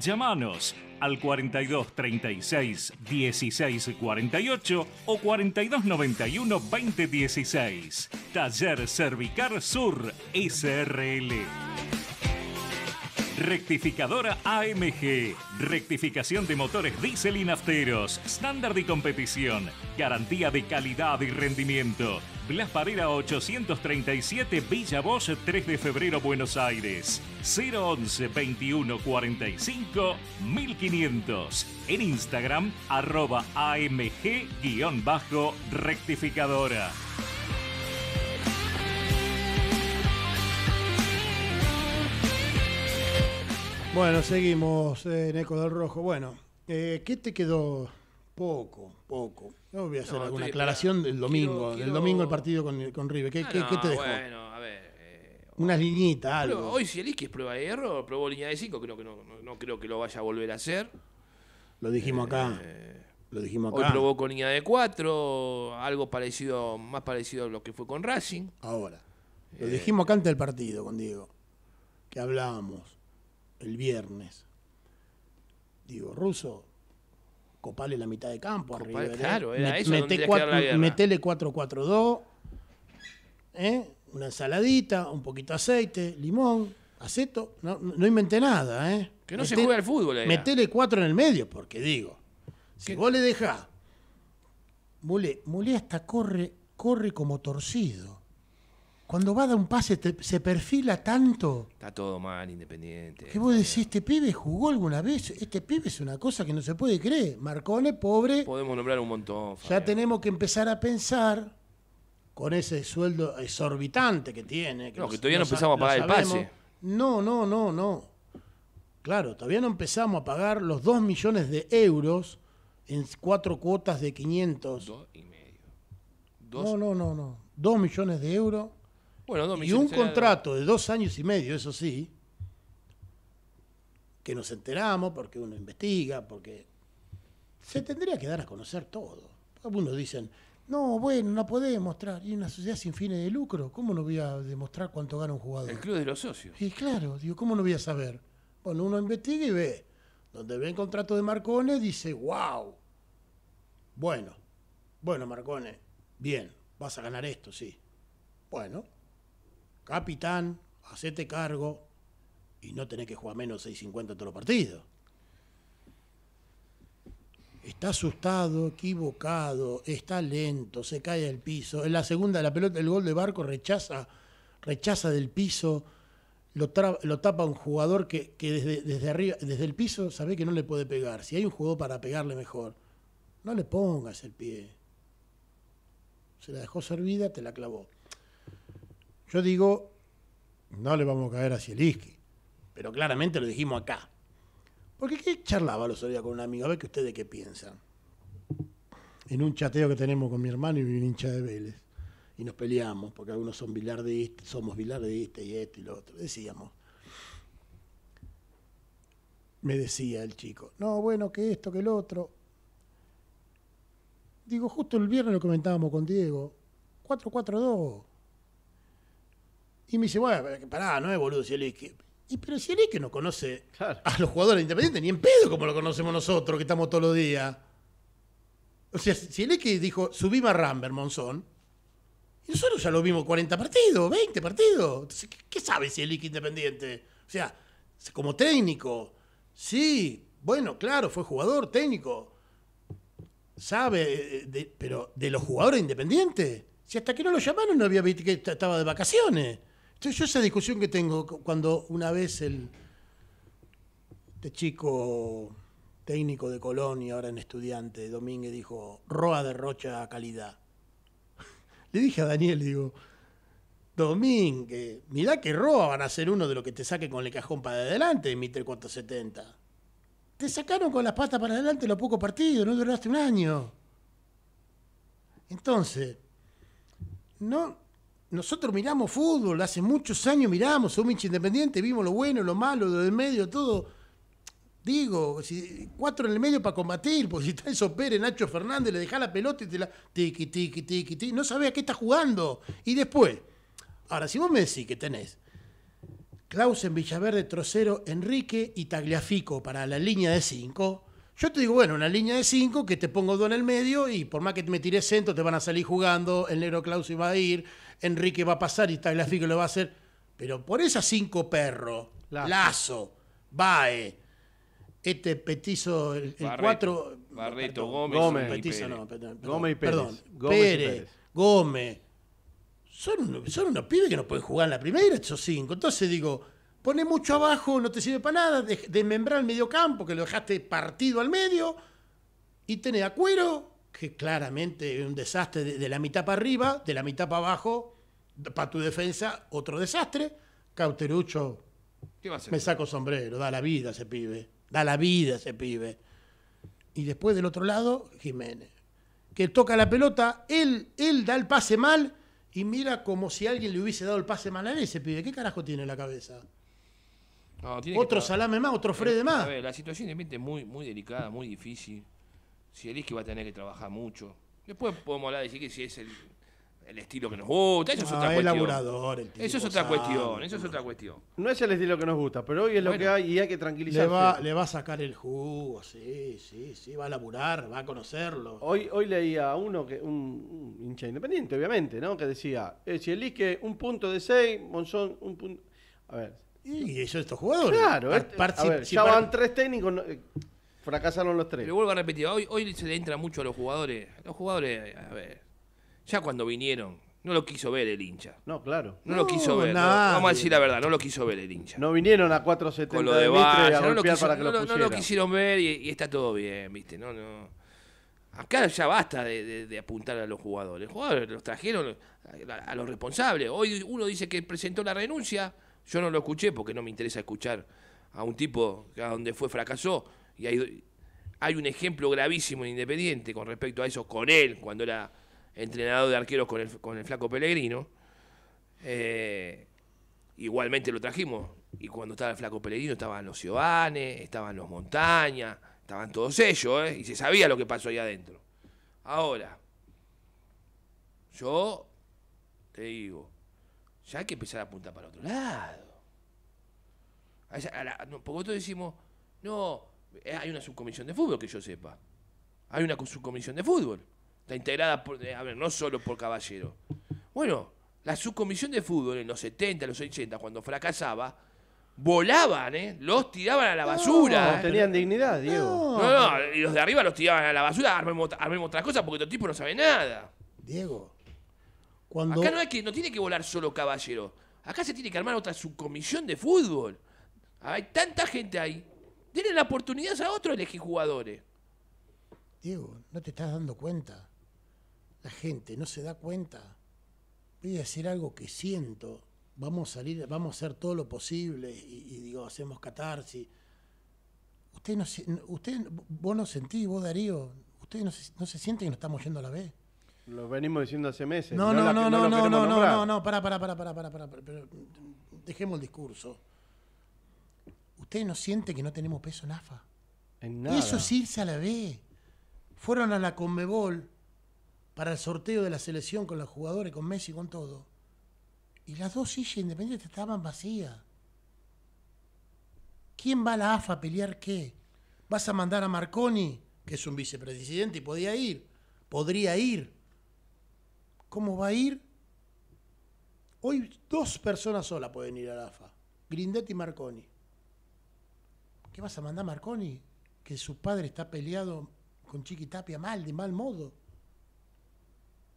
Llámanos al 42 36 16 48 o 42 91 20 16. Taller Cervicar Sur SRL. Rectificadora AMG. Rectificación de motores diésel y nafteros. Estándar de competición. Garantía de calidad y rendimiento. Blas 837 Villa Bosch 3 de febrero Buenos Aires. 011 2145 1500. En Instagram arroba AMG-rectificadora. Bueno, seguimos eh, en Eco del Rojo. Bueno, eh, ¿qué te quedó? Poco, poco. Yo voy a hacer alguna aclaración del domingo. del El domingo el partido con, con River. ¿Qué, ah, te dejó? Bueno, a ver. Eh, Unas algo. hoy si el es prueba de error, probó línea de 5, creo que no, no, creo que lo vaya a volver a hacer. Lo dijimos acá. Eh, lo dijimos acá. Hoy probó con línea de 4, algo parecido, más parecido a lo que fue con Racing. Ahora. Lo dijimos acá antes del partido con Diego. Que hablábamos el viernes. Digo, ruso, copale la mitad de campo. arriba, ¿eh? claro, metele 4-4-2, 2 ¿eh? una ensaladita, un poquito de aceite, limón, aceto. No, no inventé nada. ¿eh? Que no se juega al fútbol. Metele 4 en el medio, porque digo, si vos le dejás, Mule, Mule hasta corre, corre como torcido cuando va a dar un pase se perfila tanto. Está todo mal, independiente. Que vos decís, este pibe jugó alguna vez. Este pibe es una cosa que no se puede creer. Marcone, pobre. Podemos nombrar un montón. Ya tenemos que empezar a pensar con ese sueldo exorbitante que tiene. no, que todavía no empezamos a pagar el pase. No, no, no, no. Claro, todavía no empezamos a pagar los 2 millones de euros en cuatro cuotas de 500. Dos y medio. No, no, no, no. 2 millones de euros y un contrato de dos años y medio, eso sí, que nos enteramos porque uno investiga, porque se tendría que dar a conocer todo. Algunos dicen, no, bueno, no podés mostrar. Y una sociedad sin fines de lucro, ¿cómo no voy a demostrar cuánto gana un jugador? El club de los socios. Y claro, digo, ¿cómo no voy a saber? Bueno, uno investiga y ve. Donde ve el contrato de Marcone, dice, wow. Bueno, bueno, Marcone, bien, vas a ganar esto, sí. Bueno, capitán, hacete cargo y no tenés que jugar menos 6.50 todos los partidos. Está asustado, equivocado, está lento, se cae del piso. En la segunda, la pelota, el gol de Barco rechaza, rechaza del piso, lo, tapa un jugador que, desde, arriba, desde el piso, sabe que no le puede pegar. Si hay un jugador para pegarle mejor, no le pongas el pie. Se la dejó servida, te la clavó. Yo digo, no le vamos a caer a Zielinski, pero claramente lo dijimos acá. Porque ¿qué charlaba lo solía con un amigo? A ver que ustedes qué piensan. En un chateo que tenemos con mi hermano y mi hincha de Vélez. Y nos peleamos, porque algunos son bilardistas, este, somos bilardistas este y esto y lo otro. Decíamos. Me decía el chico, no, bueno, que esto, que el otro. Digo, justo el viernes lo comentábamos con Diego. 4 4 y me dice, bueno, pará, no es boludo el Y pero si que no conoce a los jugadores independientes, ni en pedo como lo conocemos nosotros, que estamos todos los días. O sea, si el que dijo, subimos a Ramber Monzón. Y nosotros ya lo vimos 40 partidos, 20 partidos. Entonces, ¿qué, si el Ike independiente? O sea, como técnico, sí, bueno, claro, fue jugador técnico. Sabe, eh, eh, pero de los jugadores independientes. Si hasta que no lo llamaron no había visto que estaba de vacaciones. Entonces yo esa discusión que tengo cuando una vez el este chico técnico de Colonia, ahora en estudiante, Domínguez, dijo, Roa derrocha calidad. Le dije a Daniel, digo, Domínguez, mira que Roa van a ser uno de los que te saque con el cajón para adelante en mi 3470. Te sacaron con las patas para adelante lo poco partido, no duraste un año. Entonces, no, nosotros miramos fútbol, hace muchos años miramos, somos hinchas independientes, vimos lo bueno, lo malo, lo del medio, todo. Digo, cuatro en el medio para combatir, porque si está eso Pérez, Nacho Fernández, le deja la pelota y te la. Tiqui, tiqui, tiqui, tiqui. No sabés a qué está jugando. Y después, ahora, si vos me decís que tenés en Villaverde, Trocero, Enrique y Tagliafico para la línea de cinco, yo te digo, bueno, una línea de cinco, que te pongo dos en el medio y por más que me tires centro te van a salir jugando, el negro Klaus iba a ir, Enrique va a pasar y Tagliafico lo va a hacer. Pero por esas cinco perros, Lazo, Lazo Bae, este petizo, el, cuatro. Gómez, y Pérez. perdón, Gómez Pérez. Gómez Son, unos pibes que no pueden jugar en la primera, esos cinco. Entonces digo, pone mucho abajo, no te sirve para nada, desmembrar de el medio campo, que lo dejaste partido al medio, y tenés a cuero que claramente es un desastre de, la mitad para arriba, de la mitad para abajo, para tu defensa, otro desastre. Cauterucho, me saco sombrero, da la vida ese pibe, da la vida ese pibe. Y después del otro lado, Jiménez, que toca la pelota, él, él da el pase mal y mira como si alguien le hubiese dado el pase mal a ese pibe. ¿Qué carajo tiene en la cabeza? otro salame más, otro Fred eh, más. la situación es muy, muy delicada, muy difícil. Si que va a tener que trabajar mucho. Después podemos hablar de decir que si es el, estilo que nos gusta, eso es ah, otra ah, el eso es otra cuestión, eso es otra cuestión. No es el estilo que nos gusta, pero hoy es lo que hay y hay que tranquilizarse. Le va, a sacar el jugo, sí, sí, sí, va a laburar, va a conocerlo. Hoy, hoy leía uno que, un, hincha independiente, obviamente, ¿no? Que decía, eh, si elige un punto de seis, Monzón un punto. A ver. Y eso estos jugadores. Claro, este, a ver, ya van tres técnicos. Eh, Fracasaron los tres. le vuelvo a repetir, hoy, hoy se le entra mucho a los jugadores. Los jugadores, a ver, ya cuando vinieron, no lo quiso ver el hincha. No, claro. No, lo quiso ver. vamos a decir la verdad, no lo quiso ver el hincha. No vinieron a 470 Con lo de, no, lo quisieron ver y, está todo bien, ¿viste? No, no. Acá ya basta de, apuntar a los jugadores. Los jugadores los trajeron a, a, los responsables. Hoy uno dice que presentó la renuncia. Yo no lo escuché porque no me interesa escuchar a un tipo que a donde fue fracasó y hay, hay un ejemplo gravísimo en Independiente con respecto a eso, con él, cuando era entrenador de arqueros con el, flaco Pellegrino. Eh, igualmente lo trajimos. Y cuando estaba el flaco Pellegrino estaban los Giovanni, estaban los Montaña, estaban todos ellos, ¿eh? y se sabía lo que pasó ahí adentro. Ahora, yo te digo, ya hay que empezar a apuntar para otro lado. porque nosotros decimos, no, eh, hay una subcomisión de fútbol que yo sepa. Hay una subcomisión de fútbol. Está integrada, eh, a ver, no solo por Caballero. Bueno, la subcomisión de fútbol en los 70, los 80, cuando fracasaba, volaban, ¿eh? Los tiraban a la basura. No, tenían dignidad, Diego. No. no, y los de arriba los tiraban a la basura, armemos, armemos otras cosas porque estos tipo no sabe nada. Diego, Acá no, que, no tiene que volar solo caballero. Acá se tiene que armar otra subcomisión de fútbol. Hay tanta gente ahí Denle la oportunidad a otros elegir jugadores. Diego, no te estás dando cuenta. La gente no se da cuenta. Voy a decir algo que siento. Vamos a salir, vamos a hacer todo lo posible y, digo, hacemos catarsis. Usted no usted, vos no sentís, vos Darío, usted no se, siente que nos estamos yendo a la vez. Lo venimos diciendo hace meses. No, no, no, no, no, no, no, no, no, no, no. Para, para, no, no, dejemos el discurso usted no siente que no tenemos peso en AFA? En nada. Eso es irse a la B. Fueron a la Conmebol para el sorteo de la selección con los jugadores, con Messi, con todo. Y las dos sillas independientes estaban vacías. ¿Quién va a la AFA a pelear qué? ¿Vas a mandar a Marconi, que es un vicepresidente y podía ir? Podría ir. ¿Cómo va a ir? Hoy dos personas solas pueden ir a la AFA, Grindetti y Marconi. ¿Qué vas a mandar Marconi? Que su padre está peleado con Chiqui Tapia mal, de mal modo.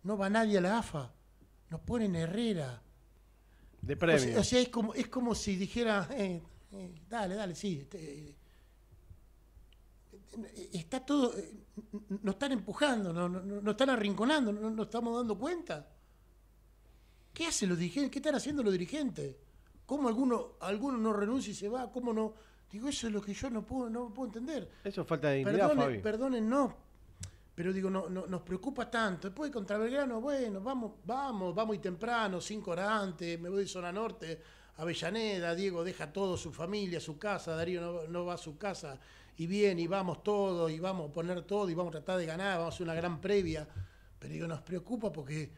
No va nadie a la AFA. Nos ponen Herrera. De premio. O sea, es, como, es como si dijera, eh, eh, dale, dale, sí. Este, eh, está todo, nos están empujando, nos, están arrinconando, no nos estamos dando cuenta. ¿Qué hacen los dirigentes? ¿Qué están haciendo los dirigentes? ¿Cómo alguno, alguno no renuncia y se va? ¿Cómo no, Digo, eso es lo que yo no puedo, no puedo entender. Eso es falta de dignidad, Fabi. Perdonen, no. Pero digo, no, no, nos preocupa tanto. Después contra Belgrano, bueno, vamos, vamos, vamos y temprano, cinco horas antes, me voy de zona norte, Avellaneda, Diego deja todo, su familia, su casa, Darío no, va a su casa, y bien, y vamos todos, y vamos a poner todo, y vamos a tratar de ganar, vamos a hacer una gran previa. Pero digo, nos preocupa porque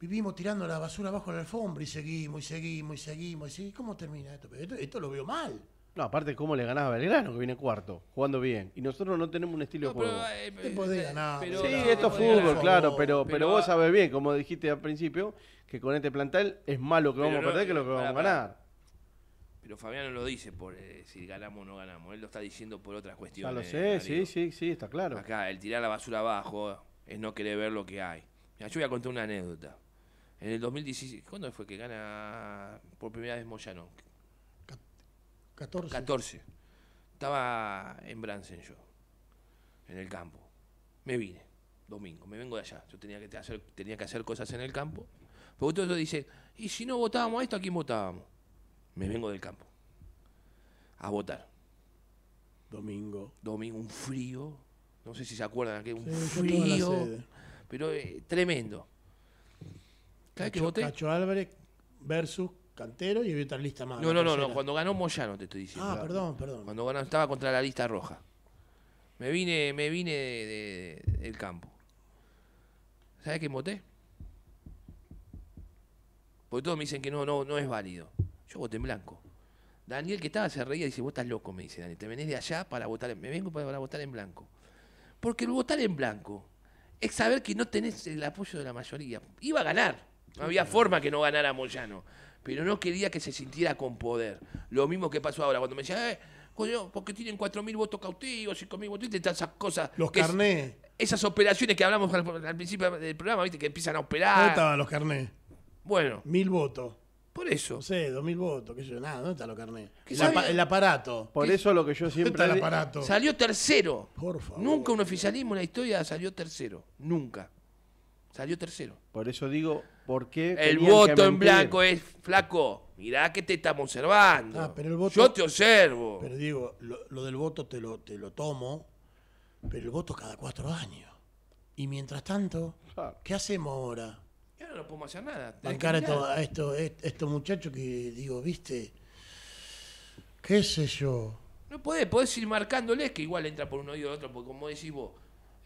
vivimos tirando la basura abajo de la alfombra y seguimos, y seguimos, y seguimos, y seguimos. ¿Cómo termina esto? Esto, esto lo veo mal. No, aparte, ¿cómo le ganás a Belgrano, que viene cuarto, jugando bien? Y nosotros no tenemos un estilo de juego. Eh, eh, sí, esto es fútbol, claro, pero, pero, vos sabés bien, como dijiste al principio, que con este plantel es más lo que vamos a perder que lo eh, que vamos a ganar. Pero Fabián no lo dice por si ganamos o no ganamos, él lo está diciendo por otras cuestiones. Ya lo sé, sí, sí, sí, está claro. Acá, el tirar la basura abajo es no querer ver lo que hay. Mira, yo voy a contar una anécdota. En el 2016, ¿cuándo fue que gana por primera vez Moyano? 14. Estaba en Bransen yo, en el campo. Me vine, domingo, me vengo de allá. Yo tenía que hacer, tenía que hacer cosas en el campo. pero usted dice ¿y si no votábamos esto, a quién votábamos? Me vengo del campo. A votar. Domingo. Domingo, un frío. No sé si se acuerdan, eh, que un frío. Pero tremendo. Cacho Álvarez versus Cantero y había otra lista más. No, no, no, cuando ganó Moyano te estoy diciendo. Ah, perdón, perdón. Cuando ganó, estaba contra la lista roja. Me vine, me vine de, del campo. ¿Sabes qué voté? Porque todos me dicen que no, no, no es válido. Yo voté en blanco. Daniel que estaba se reía y dice, vos estás loco, me dice Daniel, te venés de allá para votar, en... me vengo para votar en blanco. Porque el votar en blanco es saber que no tenés el apoyo de la mayoría. Iba a ganar. No había forma que no ganara Moyano pero no quería que se sintiera con poder. Lo mismo que pasó ahora, cuando me decía, eh, coño, porque tienen 4.000 votos cautivos, 5.000 votos, y esas cosas. Los carnés. esas operaciones que hablamos al, principio del programa, viste, que empiezan a operar. ¿Dónde estaban los carnés? Bueno. Mil votos. Por eso. No sé, dos mil votos, qué sé yo, nada, ¿dónde está los carnés? el aparato. Por eso lo que yo siempre. el aparato? Salió tercero. Por favor. Nunca un oficialismo en la historia salió tercero. Nunca. Salió tercero. Por eso digo, ¿por qué? El voto en blanco es flaco. Mirá que te estamos observando. Ah, yo te observo. Pero digo, lo, del voto te lo, te lo tomo, pero el voto cada cuatro años. Y mientras tanto, ¿qué hacemos ahora? Ya no podemos hacer nada. marcar a estos esto, este muchachos que, digo, viste, qué sé yo. No podés, puedes ir marcándoles que igual entra por un oído y otro, porque como decís vos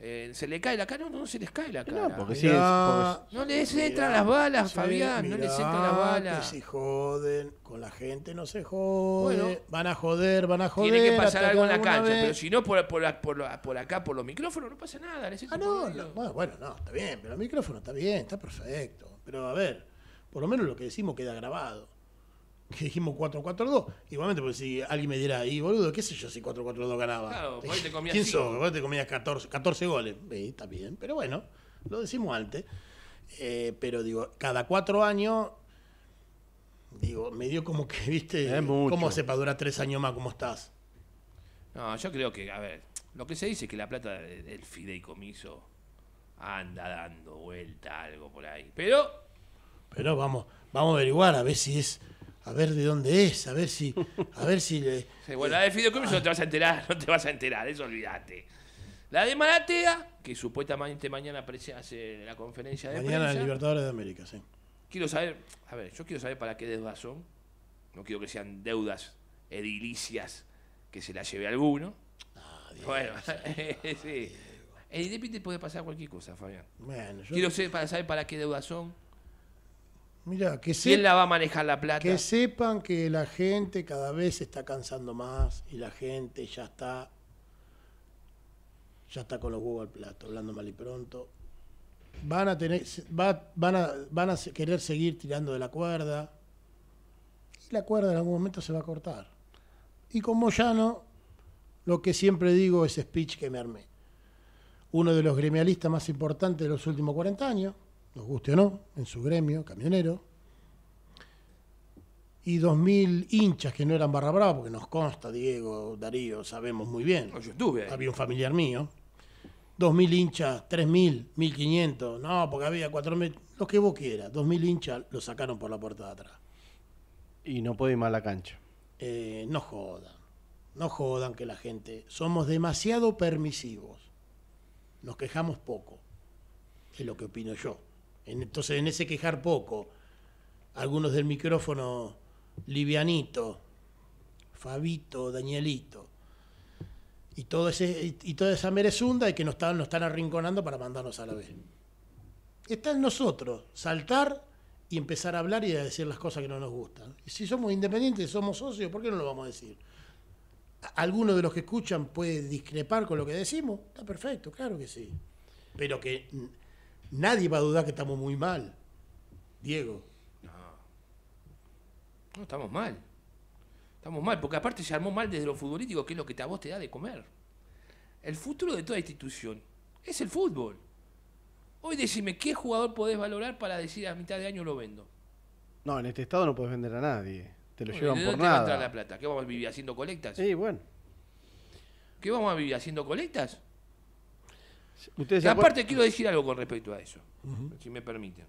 eh, se le cae la cara, no, no se les cae la cara. No, porque sí, no les entran las balas, Fabián, no les entran las balas. Que se joden, con la gente no se jode. van a joder, van a joder. Tiene que pasar algo en la cancha, pero si no, por, por, por, por, acá, por los micrófonos, no pasa nada. ah, no, no, bueno, bueno, no, está bien, pero el micrófono está bien, está perfecto. Pero a ver, por lo menos lo que decimos queda grabado que dijimos 4-4-2. Igualmente, porque si alguien me diera ahí, boludo, qué sé yo si 4-4-2 ganaba. Claro, vos te comías te comías 14, 14 goles. Sí, está bien, pero bueno, lo decimos antes. Eh, pero digo, cada cuatro años, digo, me dio como que, viste, cómo sepa durar tres años más, cómo estás. No, yo creo que, a ver, lo que se dice es que la plata del fideicomiso anda dando vuelta algo por ahí. Pero. Pero vamos, vamos a averiguar a ver si es a ver de dónde es, a ver si, a ver si le. bueno, la de Fideicomiso no te vas a enterar, no te vas a enterar, eso olvídate. La de Malatea, que supuestamente mañana hace la conferencia de mañana prensa. Libertadores de América, sí. Quiero saber, a ver, yo quiero saber para qué deudas son. No quiero que sean deudas edilicias que se las lleve alguno. No, bueno, sí. sí. El puede pasar cualquier cosa, Fabián. Bueno, yo... Quiero saber para qué deudas son Mira, que ¿Quién la va a manejar la plata? Que sepan que la gente cada vez se está cansando más y la gente ya está ya está con los huevos al plato, hablando mal y pronto. Van a tener van a van a querer seguir tirando de la cuerda. Y la cuerda en algún momento se va a cortar. Y ya no lo que siempre digo es speech que me armé. Uno de los gremialistas más importantes de los últimos 40 años nos guste o no, en su gremio, camionero, y dos mil hinchas que no eran barra brava, porque nos consta, Diego, Darío, sabemos muy bien. Yo estuve Había un familiar mío. dos mil hinchas, mil 1.500, no, porque había 4.000, lo que vos quieras. mil hinchas lo sacaron por la puerta de atrás. Y no puede ir más a la cancha. Eh, no jodan, no jodan que la gente, somos demasiado permisivos, nos quejamos poco, es lo que opino yo. Entonces en ese quejar poco, algunos del micrófono livianito, Fabito, Danielito, y, y toda esa merezunda y que nos están, están arrinconando para mandarnos a la vez. Está en nosotros saltar y empezar a hablar y a decir las cosas que no nos gustan. si somos independientes, somos socios, ¿por qué no lo vamos a decir? Alguno de los que escuchan puede discrepar con lo que decimos, está perfecto, claro que sí. Pero que mm, nadie va a dudar que estamos muy mal, Diego. No, no estamos mal. Estamos mal, porque aparte se armó mal desde lo futbolístico, que es lo que a vos te da de comer. El futuro de toda institución es el fútbol. Hoy decime, ¿qué jugador podés valorar para decir a mitad de año lo vendo? No, en este estado no podés vender a nadie. Te lo llevan por nada. a la plata? ¿Qué vamos a vivir haciendo colectas? Sí, bueno. ¿Qué vamos a vivir haciendo colectas? Y aparte quiero decir algo con respecto a eso, si me permiten.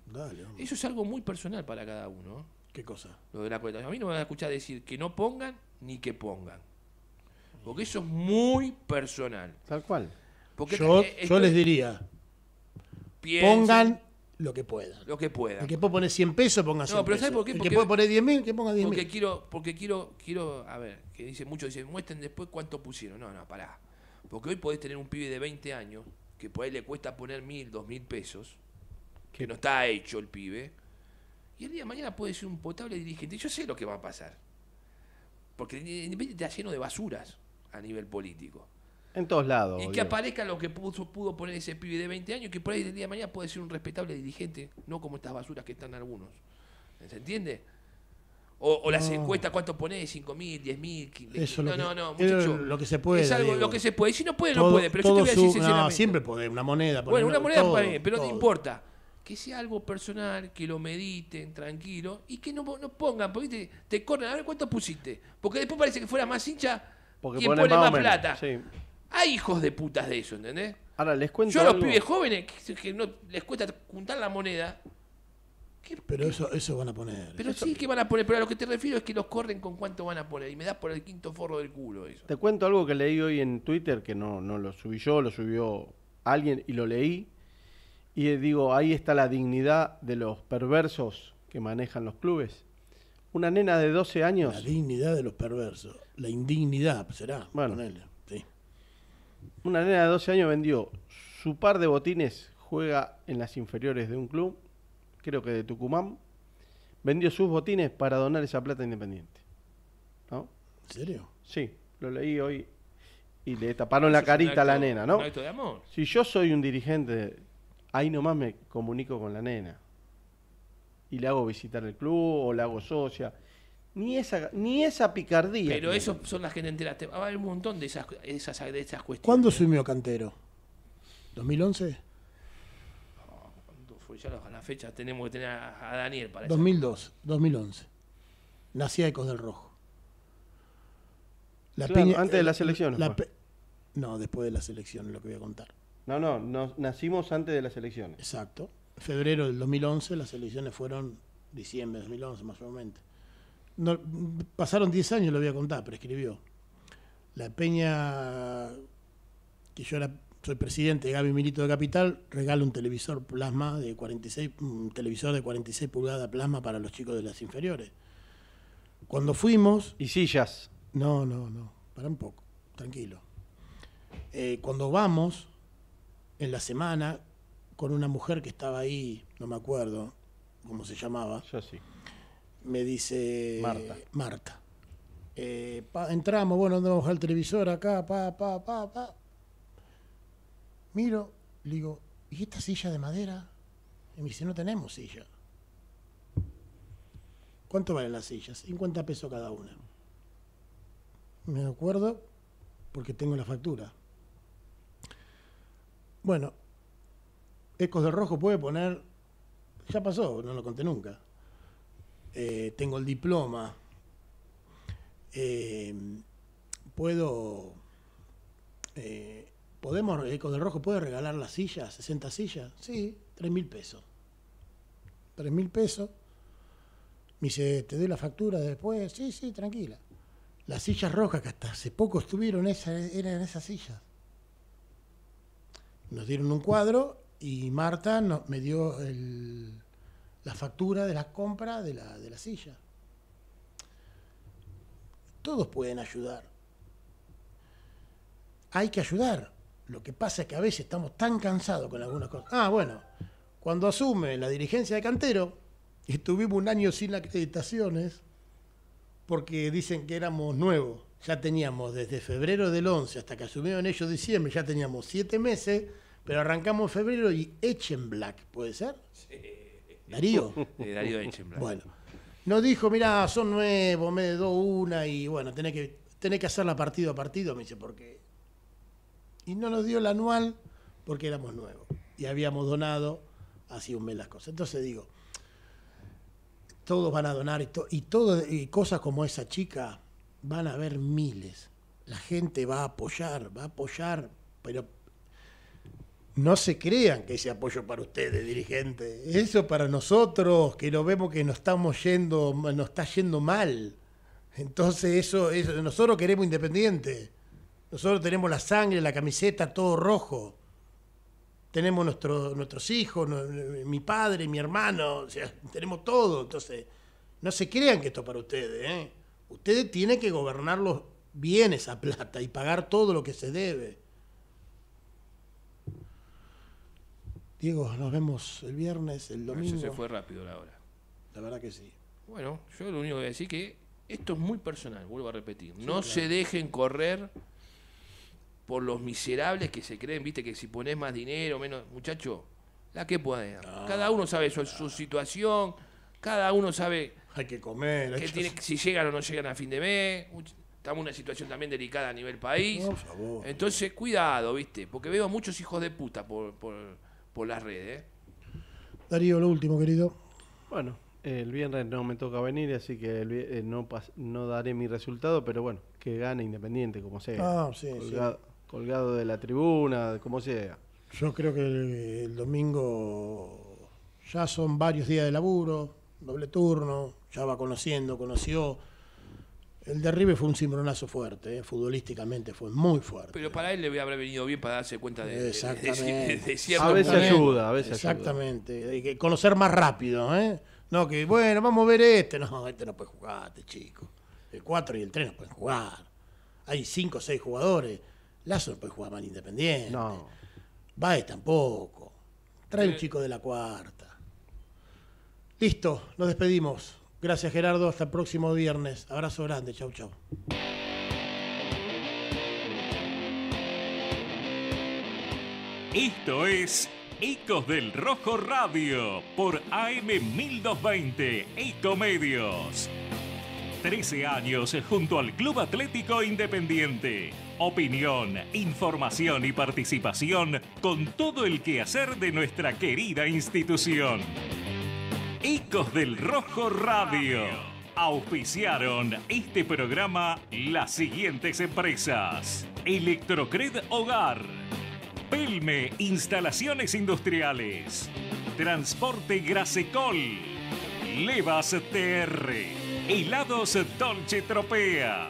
eso es algo muy personal para cada uno. ¿Qué cosa? Lo de la cuenta. A mí no me van a escuchar decir que no pongan ni que pongan. Porque eso es muy personal. Tal cual. Porque yo, eh, les diría, pongan lo que puedan. Lo que puedan. El que puede poner 100 pesos, ponga 100 pesos. Porque, que puede poner que ponga 10 porque Quiero, porque quiero, quiero, a ver, que dice muchos, dicen, muestren después cuánto pusieron. No, no, pará. Porque hoy podés tener un pibe de 20 años que por ahí le cuesta poner mil, dos mil pesos, que no está hecho el pibe, y el día de mañana puede ser un potable dirigente. Yo sé lo que va a pasar. Porque Independiente está lleno de basuras a nivel político. En todos lados. Y que aparezca lo que pudo poner ese pibe de 20 años, que por ahí el día de mañana puede ser un respetable dirigente, no como estas basuras que están algunos. ¿Se entiende? O, las encuestas, ¿cuánto ponés? mil? ¿10.000? mil? No, no, no, muchacho. Lo que se puede. Es algo, lo que se puede. si no puede, no puede. Pero yo te voy a decir su, No, siempre puede, una moneda. Bueno, una moneda pero te te importa que sea algo personal, que lo mediten tranquilo y que no, no pongan, porque te, te corren, a ver cuánto pusiste. Porque después parece que fuera más hincha porque quien pone más, plata. Hay hijos de putas de eso, ¿entendés? Ahora les cuento. Yo a los pibes jóvenes que, que, no les cuesta juntar la moneda, pero eso, eso van a poner. Pero sí que van a poner, pero a lo que te refiero es que los corren con cuánto van a poner. Y me das por el quinto forro del culo eso. Te cuento algo que leí hoy en Twitter, que no, no lo subí yo, lo subió alguien y lo leí. Y digo, ahí está la dignidad de los perversos que manejan los clubes. Una nena de 12 años. La dignidad de los perversos. La indignidad, será. Bueno, sí. Una nena de 12 años vendió su par de botines, juega en las inferiores de un club creo que de Tucumán, vendió sus botines para donar esa plata independiente. ¿No? ¿En serio? Sí, lo leí hoy y le taparon la carita a la nena, ¿no? Si yo soy un dirigente, ahí nomás me comunico con la nena y le hago visitar el club o le hago socia. Ni esa, ni esa picardía. Pero eso son las que te enteraste. Va a un montón de esas, de cuestiones. ¿Cuándo ¿eh? sumió Cantero? ¿2011? a la fecha tenemos que tener a, Daniel para 2002, 2011. Nacía Ecos del Rojo. antes de eh, las elecciones. no, después de las elecciones, lo que voy a contar. No, no, nos, nacimos antes de las elecciones. Exacto. Febrero del 2011, las elecciones fueron diciembre de 2011, más o menos. pasaron 10 años, lo voy a contar, pero escribió. La peña, que yo era soy presidente de Gaby Milito de Capital, regalo un televisor plasma de 46, un televisor de 46 pulgadas plasma para los chicos de las inferiores. Cuando fuimos... Y sillas. No, no, no, para un poco, tranquilo. Eh, cuando vamos, en la semana, con una mujer que estaba ahí, no me acuerdo cómo se llamaba. Yo sí. Me dice... Marta. Marta. Eh, entramos, bueno, andamos al televisor acá, pa, pa, pa, pa Miro, le digo, ¿y esta silla de madera? Y me dice, no tenemos silla. ¿Cuánto valen las sillas? 50 pesos cada una. Me acuerdo porque tengo la factura. Bueno, Ecos del Rojo puede poner, ya pasó, no lo conté nunca. Eh, tengo el diploma, eh, puedo eh, ¿Podemos, Eco del Rojo puede regalar las sillas, 60 sillas? Sí, 3 mil pesos. 3 mil pesos. Me dice, te doy la factura después. Sí, sí, tranquila. Las sillas rojas que hasta hace poco estuvieron, esas, eran esas sillas. Nos dieron un cuadro y Marta me dio la factura de la compra de la, de la silla. Todos pueden ayudar. Hay que ayudar. Lo que pasa es que a veces estamos tan cansados con algunas cosas. Ah, bueno, cuando asume la dirigencia de Cantero, estuvimos un año sin acreditaciones porque dicen que éramos nuevos. Ya teníamos desde febrero del 11 hasta que asumieron ellos diciembre, ya teníamos siete meses, pero arrancamos febrero y Echenblack, ¿puede ser? Sí. Darío. Darío Echenblack. Bueno, nos dijo, mira, son nuevos, me do una y bueno, tenés que, tenés que hacerla partido a partido, me dice, porque y no nos dio el anual porque éramos nuevos y habíamos donado así un mes las cosas. Entonces digo, todos van a donar y, todo, cosas como esa chica van a haber miles. La gente va a apoyar, va a apoyar, pero no se crean que ese apoyo para ustedes, dirigente. Eso para nosotros, que lo vemos que nos estamos yendo, está yendo mal. Entonces eso, nosotros queremos independiente. Nosotros tenemos la sangre, la camiseta, todo rojo. Tenemos nuestros hijos, eh, mi padre, mi hermano, o sea, tenemos todo. Entonces, no se crean que esto es para ustedes. ¿eh? Ustedes tienen que los bien esa plata y pagar todo lo que se debe. Diego, nos vemos el viernes, el domingo. Eso se fue rápido la hora. La verdad que sí. Bueno, yo lo único que voy a decir es que esto es muy personal, vuelvo a repetir. no se dejen correr por los miserables que se creen, viste, que si pones más dinero, menos. Muchacho, la que puede. cada uno sabe su, su, situación, cada uno sabe. Hay que comer, que si llegan o no llegan a fin de mes. Estamos en una situación también delicada a nivel país. Entonces, cuidado, viste, porque veo muchos hijos de puta por, por, por las redes. ¿eh? Darío, lo último, querido. Bueno, el viernes no me toca venir, así que eh, no, no daré mi resultado, pero bueno, que gane Independiente, como sea. Ah, sí, sí colgado de la tribuna, como sea. Yo creo que el, domingo ya son varios días de laburo, doble turno, ya va conociendo, conoció. El derribe fue un cimbronazo fuerte, eh, futbolísticamente fue muy fuerte. Pero para él le haber venido bien para darse cuenta de, Exactamente. a veces ayuda, a veces Exactamente. Ayuda. Exactamente, conocer más rápido, ¿eh? No, que bueno, vamos a ver este. No, este no puede jugar, este chico. El 4 y el 3 no pueden jugar. Hay 5 o 6 jugadores. Lazo puede jugar mal Independiente. No. Baez tampoco. Trae un chico de la cuarta. Listo, nos despedimos. Gracias Gerardo, hasta el próximo viernes. Abrazo grande, chau chau. Esto es Ecos del Rojo Radio por AM1220 Medios 13 años junto al Club Atlético Independiente opinión, información y participación con todo el quehacer de nuestra querida institución. Ecos del Rojo Radio. Auspiciaron este programa las siguientes empresas. Electrocred Hogar. Pelme Instalaciones Industriales. Transporte Grasecol. Levas TR. Helados Dolce Tropea.